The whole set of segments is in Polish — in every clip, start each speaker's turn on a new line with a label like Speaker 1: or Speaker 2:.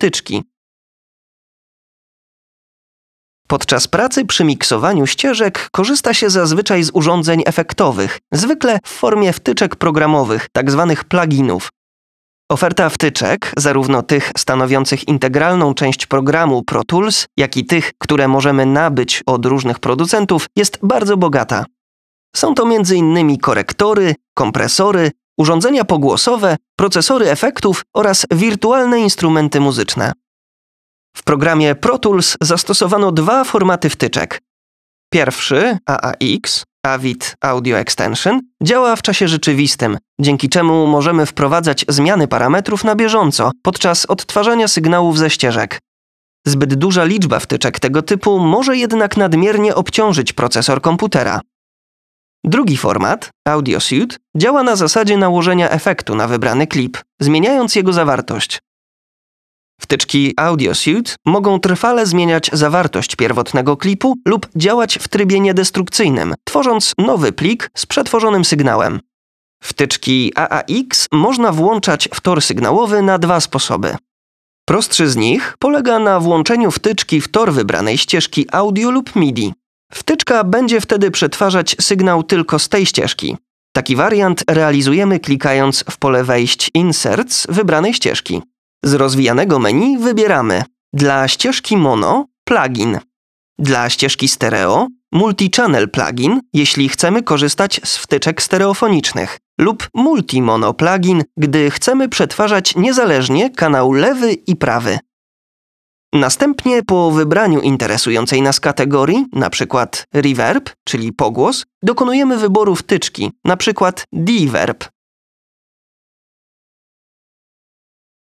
Speaker 1: wtyczki.
Speaker 2: Podczas pracy przy miksowaniu ścieżek korzysta się zazwyczaj z urządzeń efektowych, zwykle w formie wtyczek programowych, tzw. Tak pluginów. Oferta wtyczek, zarówno tych stanowiących integralną część programu Pro Tools, jak i tych, które możemy nabyć od różnych producentów, jest bardzo bogata. Są to m.in. korektory, kompresory, urządzenia pogłosowe, procesory efektów oraz wirtualne instrumenty muzyczne. W programie Pro Tools zastosowano dwa formaty wtyczek. Pierwszy, AAX, Avid Audio Extension, działa w czasie rzeczywistym, dzięki czemu możemy wprowadzać zmiany parametrów na bieżąco podczas odtwarzania sygnałów ze ścieżek. Zbyt duża liczba wtyczek tego typu może jednak nadmiernie obciążyć procesor komputera. Drugi format, Audio Suite, działa na zasadzie nałożenia efektu na wybrany klip, zmieniając jego zawartość. Wtyczki Audio Suite mogą trwale zmieniać zawartość pierwotnego klipu lub działać w trybie niedestrukcyjnym, tworząc nowy plik z przetworzonym sygnałem. Wtyczki AAX można włączać w tor sygnałowy na dwa sposoby. Prostszy z nich polega na włączeniu wtyczki w tor wybranej ścieżki audio lub MIDI. Wtyczka będzie wtedy przetwarzać sygnał tylko z tej ścieżki. Taki wariant realizujemy klikając w pole wejść Inserts wybranej ścieżki. Z rozwijanego menu wybieramy dla ścieżki mono plugin, dla ścieżki stereo multi-channel plugin, jeśli chcemy korzystać z wtyczek stereofonicznych, lub multi-mono plugin, gdy chcemy przetwarzać niezależnie kanał lewy i prawy. Następnie po wybraniu interesującej nas kategorii, np. reverb, czyli pogłos, dokonujemy wyboru wtyczki, np. deverb.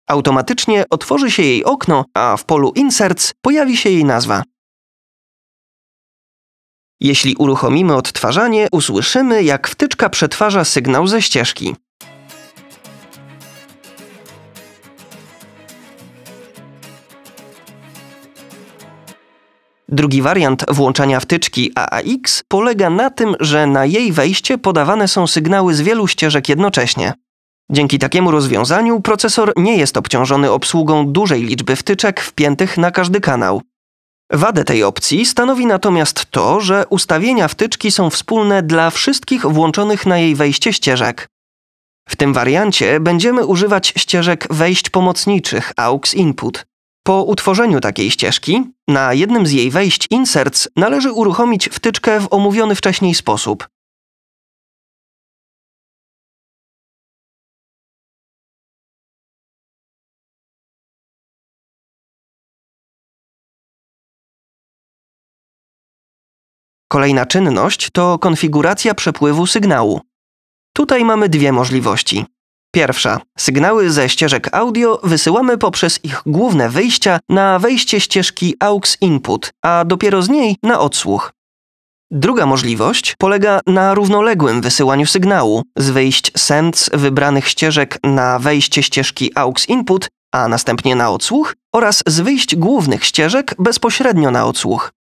Speaker 2: Automatycznie otworzy się jej okno, a w polu Inserts pojawi się jej nazwa. Jeśli uruchomimy odtwarzanie, usłyszymy, jak wtyczka przetwarza sygnał ze ścieżki. Drugi wariant włączania wtyczki AAX polega na tym, że na jej wejście podawane są sygnały z wielu ścieżek jednocześnie. Dzięki takiemu rozwiązaniu procesor nie jest obciążony obsługą dużej liczby wtyczek wpiętych na każdy kanał. Wadę tej opcji stanowi natomiast to, że ustawienia wtyczki są wspólne dla wszystkich włączonych na jej wejście ścieżek. W tym wariancie będziemy używać ścieżek wejść pomocniczych AUX input. Po utworzeniu takiej ścieżki, na jednym z jej wejść Inserts należy uruchomić wtyczkę w omówiony wcześniej sposób. Kolejna czynność to konfiguracja przepływu sygnału. Tutaj mamy dwie możliwości: Pierwsza. Sygnały ze ścieżek audio wysyłamy poprzez ich główne wyjścia na wejście ścieżki AUX input, a dopiero z niej na odsłuch. Druga możliwość polega na równoległym wysyłaniu sygnału z wyjść send wybranych ścieżek na wejście ścieżki AUX input, a następnie na odsłuch oraz z wyjść głównych ścieżek bezpośrednio na odsłuch.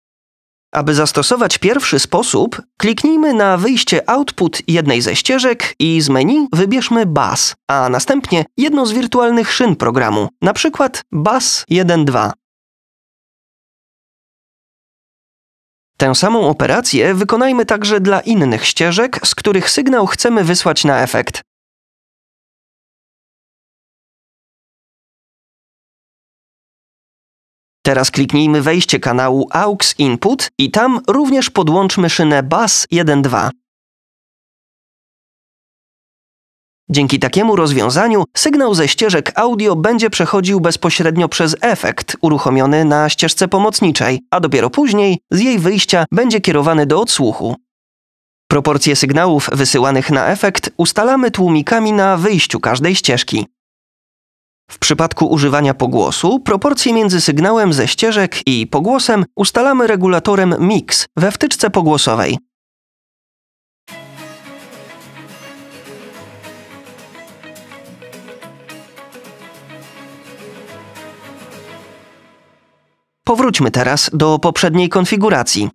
Speaker 2: Aby zastosować pierwszy sposób, kliknijmy na wyjście Output jednej ze ścieżek i z menu wybierzmy bass, a następnie jedną z wirtualnych szyn programu, na przykład 1.2.
Speaker 1: Tę samą operację wykonajmy także dla innych ścieżek, z których sygnał chcemy wysłać na efekt. Teraz kliknijmy wejście kanału AUX Input i tam również podłączmy
Speaker 2: szynę BAS 1.2. Dzięki takiemu rozwiązaniu sygnał ze ścieżek audio będzie przechodził bezpośrednio przez efekt uruchomiony na ścieżce pomocniczej, a dopiero później z jej wyjścia będzie kierowany do odsłuchu. Proporcje sygnałów wysyłanych na efekt ustalamy tłumikami na wyjściu każdej ścieżki. W przypadku używania pogłosu proporcje między sygnałem ze ścieżek i pogłosem ustalamy regulatorem mix we wtyczce pogłosowej. Powróćmy teraz do poprzedniej konfiguracji.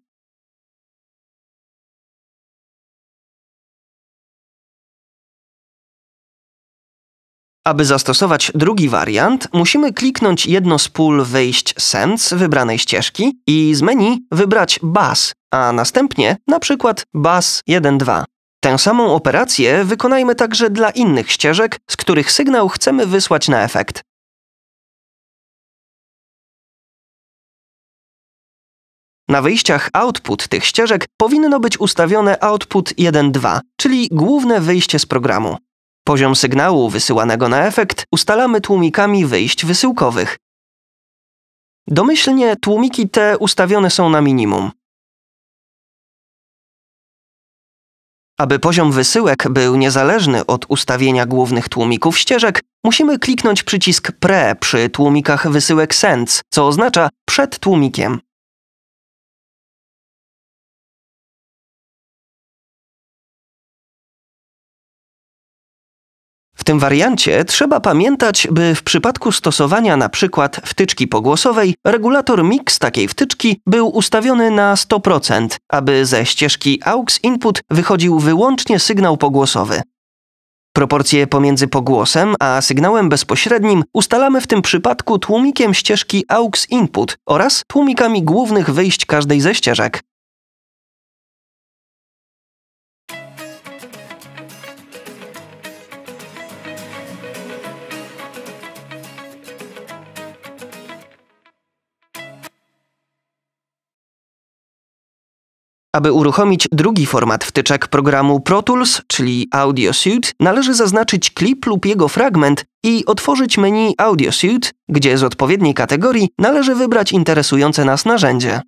Speaker 2: Aby zastosować drugi wariant, musimy kliknąć jedno z pól wyjść Sense wybranej ścieżki i z menu wybrać Bass, a następnie na przykład Bass 1.2. Tę samą operację wykonajmy także dla innych ścieżek, z których sygnał chcemy wysłać na efekt. Na wyjściach output tych ścieżek powinno być ustawione output 1.2, czyli główne wyjście z programu. Poziom sygnału wysyłanego na efekt ustalamy tłumikami wyjść wysyłkowych. Domyślnie tłumiki te ustawione są na minimum. Aby poziom wysyłek był niezależny od ustawienia głównych tłumików ścieżek, musimy kliknąć przycisk PRE przy tłumikach wysyłek SENS, co oznacza przed tłumikiem. tym wariancie trzeba pamiętać, by w przypadku stosowania np. wtyczki pogłosowej regulator mix takiej wtyczki był ustawiony na 100%, aby ze ścieżki AUX input wychodził wyłącznie sygnał pogłosowy. Proporcje pomiędzy pogłosem a sygnałem bezpośrednim ustalamy w tym przypadku tłumikiem ścieżki AUX input oraz tłumikami głównych wyjść każdej ze ścieżek. Aby uruchomić drugi format wtyczek programu Pro Tools, czyli Audio Suite, należy zaznaczyć klip lub jego fragment i otworzyć menu Audio Suite, gdzie z odpowiedniej kategorii należy wybrać interesujące nas narzędzie.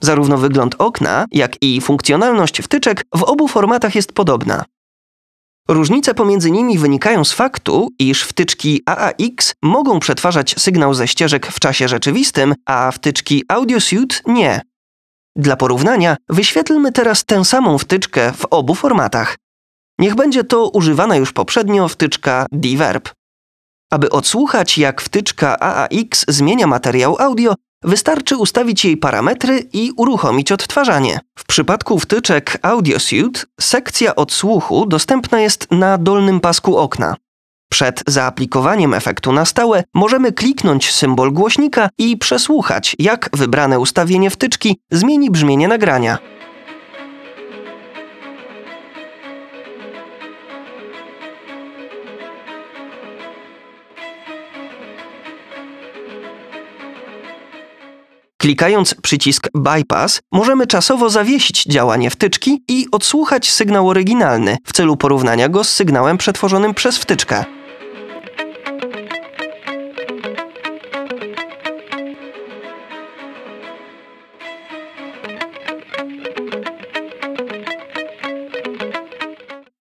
Speaker 2: Zarówno wygląd okna, jak i funkcjonalność wtyczek w obu formatach jest podobna. Różnice pomiędzy nimi wynikają z faktu, iż wtyczki AAX mogą przetwarzać sygnał ze ścieżek w czasie rzeczywistym, a wtyczki AudioSuite nie. Dla porównania wyświetlmy teraz tę samą wtyczkę w obu formatach. Niech będzie to używana już poprzednio wtyczka Diverb. Aby odsłuchać, jak wtyczka AAX zmienia materiał audio, Wystarczy ustawić jej parametry i uruchomić odtwarzanie. W przypadku wtyczek AudioSuite sekcja odsłuchu dostępna jest na dolnym pasku okna. Przed zaaplikowaniem efektu na stałe możemy kliknąć symbol głośnika i przesłuchać, jak wybrane ustawienie wtyczki zmieni brzmienie nagrania. Klikając przycisk Bypass możemy czasowo zawiesić działanie wtyczki i odsłuchać sygnał oryginalny w celu porównania go z sygnałem przetworzonym przez wtyczkę.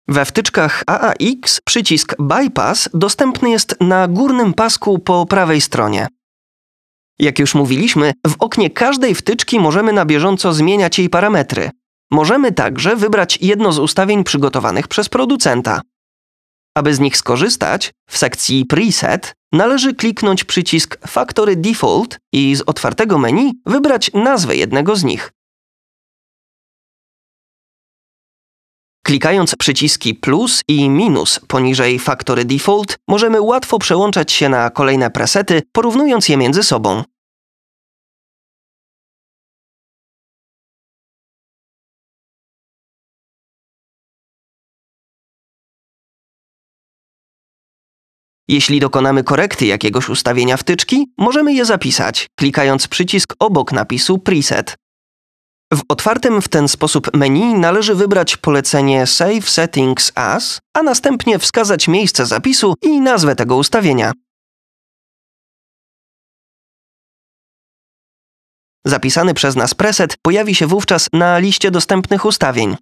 Speaker 2: We wtyczkach AAX przycisk Bypass dostępny jest na górnym pasku po prawej stronie. Jak już mówiliśmy, w oknie każdej wtyczki możemy na bieżąco zmieniać jej parametry. Możemy także wybrać jedno z ustawień przygotowanych przez producenta. Aby z nich skorzystać, w sekcji Preset należy kliknąć przycisk Factory Default i z otwartego menu wybrać nazwę jednego z nich, Klikając przyciski plus i minus poniżej faktory default, możemy łatwo przełączać się na kolejne presety, porównując je między sobą. Jeśli dokonamy korekty jakiegoś ustawienia wtyczki, możemy je zapisać, klikając przycisk obok napisu Preset. W otwartym w ten sposób menu należy wybrać polecenie Save Settings As, a następnie wskazać miejsce zapisu i nazwę tego ustawienia.
Speaker 1: Zapisany przez nas preset
Speaker 2: pojawi się wówczas na liście dostępnych ustawień.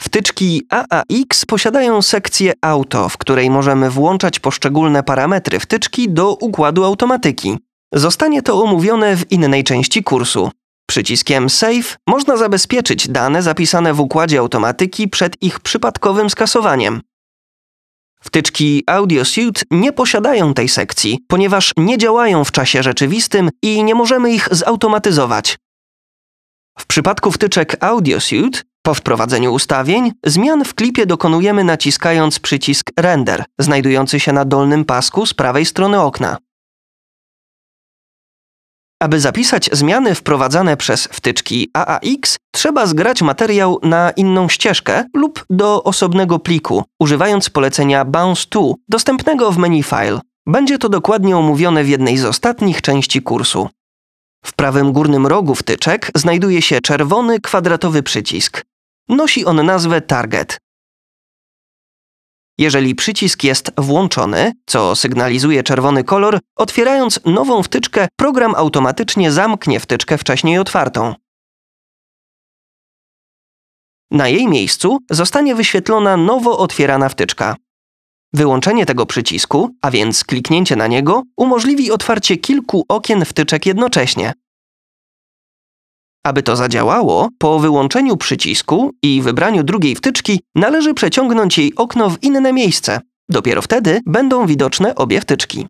Speaker 2: Wtyczki AAX posiadają sekcję Auto, w której możemy włączać poszczególne parametry wtyczki do układu automatyki. Zostanie to omówione w innej części kursu. Przyciskiem Save można zabezpieczyć dane zapisane w układzie automatyki przed ich przypadkowym skasowaniem. Wtyczki AudioSuite nie posiadają tej sekcji, ponieważ nie działają w czasie rzeczywistym i nie możemy ich zautomatyzować. W przypadku wtyczek AudioSuite, po wprowadzeniu ustawień, zmian w klipie dokonujemy naciskając przycisk Render, znajdujący się na dolnym pasku z prawej strony okna. Aby zapisać zmiany wprowadzane przez wtyczki AAX, trzeba zgrać materiał na inną ścieżkę lub do osobnego pliku, używając polecenia Bounce To, dostępnego w menu File. Będzie to dokładnie omówione w jednej z ostatnich części kursu. W prawym górnym rogu wtyczek znajduje się czerwony kwadratowy przycisk. Nosi on nazwę Target. Jeżeli przycisk jest włączony, co sygnalizuje czerwony kolor, otwierając nową wtyczkę, program automatycznie zamknie wtyczkę wcześniej otwartą. Na jej miejscu zostanie wyświetlona nowo otwierana wtyczka. Wyłączenie tego przycisku, a więc kliknięcie na niego, umożliwi otwarcie kilku okien wtyczek jednocześnie. Aby to zadziałało, po wyłączeniu przycisku i wybraniu drugiej wtyczki należy przeciągnąć jej okno w inne miejsce. Dopiero wtedy będą widoczne obie wtyczki.